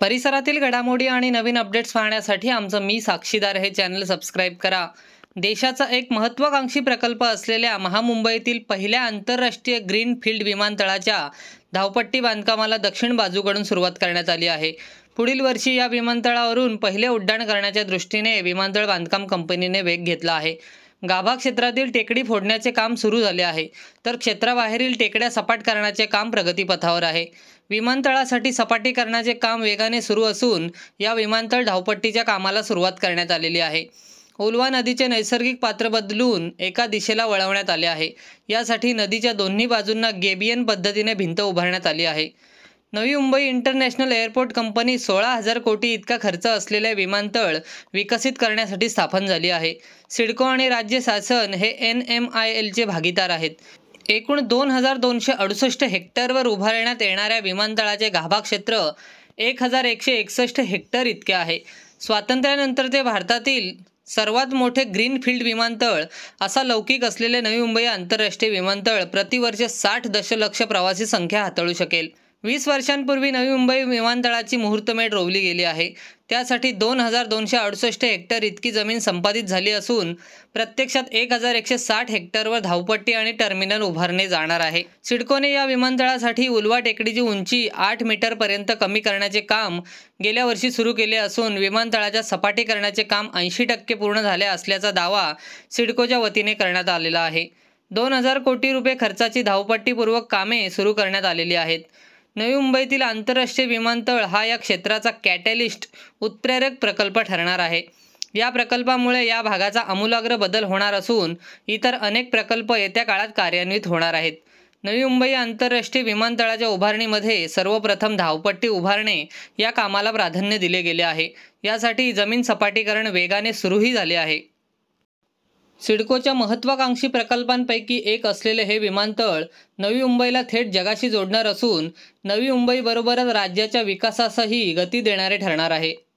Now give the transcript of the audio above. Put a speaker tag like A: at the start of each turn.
A: परिसरातील घडामोडी आणि नवीन अपडेट्स पाहण्यासाठी आमचं मी साक्षीदार हे चॅनल सबस्क्राईब करा देशाचा एक महत्त्वाकांक्षी प्रकल्प असलेल्या महामुंबईतील पहिल्या आंतरराष्ट्रीय ग्रीन फील्ड विमानतळाच्या धावपट्टी बांधकामाला दक्षिण बाजूकडून सुरुवात करण्यात आली आहे पुढील वर्षी या विमानतळावरून पहिले उड्डाण करण्याच्या दृष्टीने विमानतळ बांधकाम कंपनीने वेग घेतला आहे गाभा क्षेत्रातील टेकडी फोडण्याचे काम सुरू झाले आहे तर क्षेत्राबाहेरील टेकड्या सपाट करण्याचे काम प्रगतीपथावर आहे विमानतळासाठी सपाटीकरणाचे काम वेगाने सुरू असून या विमानतळ धावपट्टीच्या कामाला सुरुवात करण्यात आलेली आहे ओलवा नदीचे नैसर्गिक पात्र बदलून एका दिशेला वळवण्यात आले आहे यासाठी नदीच्या दोन्ही बाजूंना गेबियन पद्धतीने भिंत उभारण्यात आली आहे नवी मुंबई इंटरनॅशनल एअरपोर्ट कंपनी सोळा हजार कोटी इतका खर्च असलेले विमानतळ विकसित करण्यासाठी स्थापन झाली आहे सिडको आणि राज्य शासन हे एन एम आय एलचे भागीदार आहेत एकूण दोन हजार दोनशे अडुसष्ट हेक्टरवर उभारण्यात येणाऱ्या विमानतळाचे गाभा क्षेत्र एक हजार एकशे एकसष्ट हेक्टर इतके आहे स्वातंत्र्यानंतर ते भारतातील सर्वात मोठे ग्रीनफील्ड विमानतळ असा लौकिक असलेले नवी मुंबई आंतरराष्ट्रीय विमानतळ प्रतिवर्ष साठ दशलक्ष प्रवासी संख्या हाताळू शकेल वीस वर्षांपूर्वी नवी मुंबई विमानतळाची मुहूर्तमेढ रोवली गेली आहे त्यासाठी दोन हजार दोनशे अडुसष्ट हेक्टर इतकी जमीन संपादित झाली असून प्रत्यक्षात एक हजार एकशे साठ हेक्टरवर धावपट्टी आणि टर्मिनल उभारणे जाणार आहे सिडकोने या विमानतळासाठी उलवा टेकडीची उंची आठ मीटरपर्यंत कमी करण्याचे काम गेल्या वर्षी सुरू केले असून विमानतळाच्या सपाटीकरणाचे काम ऐंशी टक्के पूर्ण झाले असल्याचा दावा सिडकोच्या वतीने करण्यात आलेला आहे दोन हजार कोटी रुपये खर्चाची धावपट्टीपूर्वक कामे सुरू करण्यात आलेली आहेत नवी मुंबईतील आंतरराष्ट्रीय विमानतळ हा या क्षेत्राचा कॅटॅलिस्ट उत्प्रेरक प्रकल्प ठरणार आहे या प्रकल्पामुळे या भागाचा आमूलाग्र बदल होणार असून इतर अनेक प्रकल्प येत्या काळात कार्यान्वित होणार आहेत नवी मुंबई आंतरराष्ट्रीय विमानतळाच्या उभारणीमध्ये सर्वप्रथम धावपट्टी उभारणे या कामाला प्राधान्य दिले गेले आहे यासाठी जमीन सपाटीकरण वेगाने सुरूही झाले आहे सिडकोच्या महत्त्वाकांक्षी प्रकल्पांपैकी एक असलेले हे विमानतळ नवी मुंबईला थेट जगाशी जोडणार असून नवी मुंबईबरोबरच राज्याच्या विकासासही गती देणारे ठरणार आहे